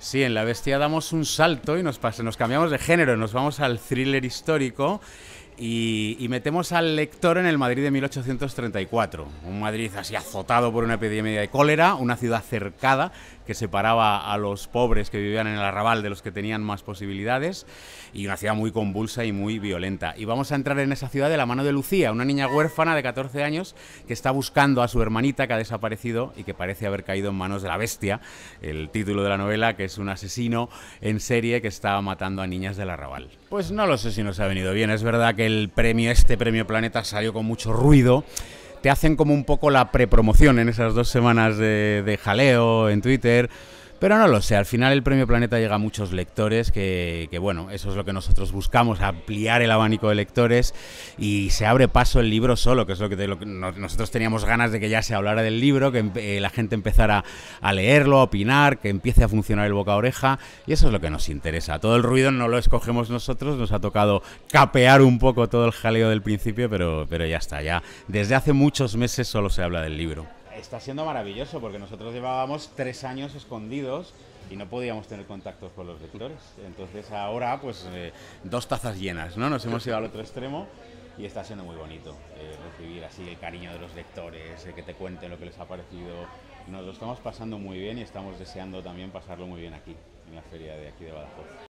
Sí, en La Bestia damos un salto y nos, pasa, nos cambiamos de género, nos vamos al thriller histórico y, y, metemos al lector en el Madrid de 1834. Un Madrid así azotado por una epidemia de cólera, una ciudad cercada que separaba a los pobres que vivían en el arrabal de los que tenían más posibilidades, y una ciudad muy convulsa y muy violenta. Y vamos a entrar en esa ciudad de la mano de Lucía, una niña huérfana de 14 años que está buscando a su hermanita que ha desaparecido y que parece haber caído en manos de la bestia, el título de la novela, que es un asesino en serie que está matando a niñas del arrabal. Pues no lo sé si nos ha venido bien, es verdad que el premio, este premio Planeta salió con mucho ruido te hacen como un poco la prepromoción en esas dos semanas de, de jaleo en Twitter. Pero no lo sé, al final el Premio Planeta llega a muchos lectores, que, bueno, eso es lo que nosotros buscamos, ampliar el abanico de lectores y se abre paso el libro solo, que es lo que, nosotros teníamos ganas de que ya se hablara del libro, que eh, la gente empezara a leerlo, a opinar, que empiece a funcionar el boca oreja y eso es lo que nos interesa. Todo el ruido no lo escogemos nosotros, nos ha tocado capear un poco todo el jaleo del principio, pero, pero ya está, ya desde hace muchos meses solo se habla del libro está siendo maravilloso porque nosotros llevábamos tres años escondidos y no podíamos tener contactos con los lectores. Entonces ahora, pues eh, dos tazas llenas, ¿no? Nos hemos ido al otro extremo y está siendo muy bonito eh, recibir así el cariño de los lectores, el eh, que te cuenten lo que les ha parecido. Nos lo estamos pasando muy bien y estamos deseando también pasarlo muy bien aquí, en la feria de aquí de Badajoz.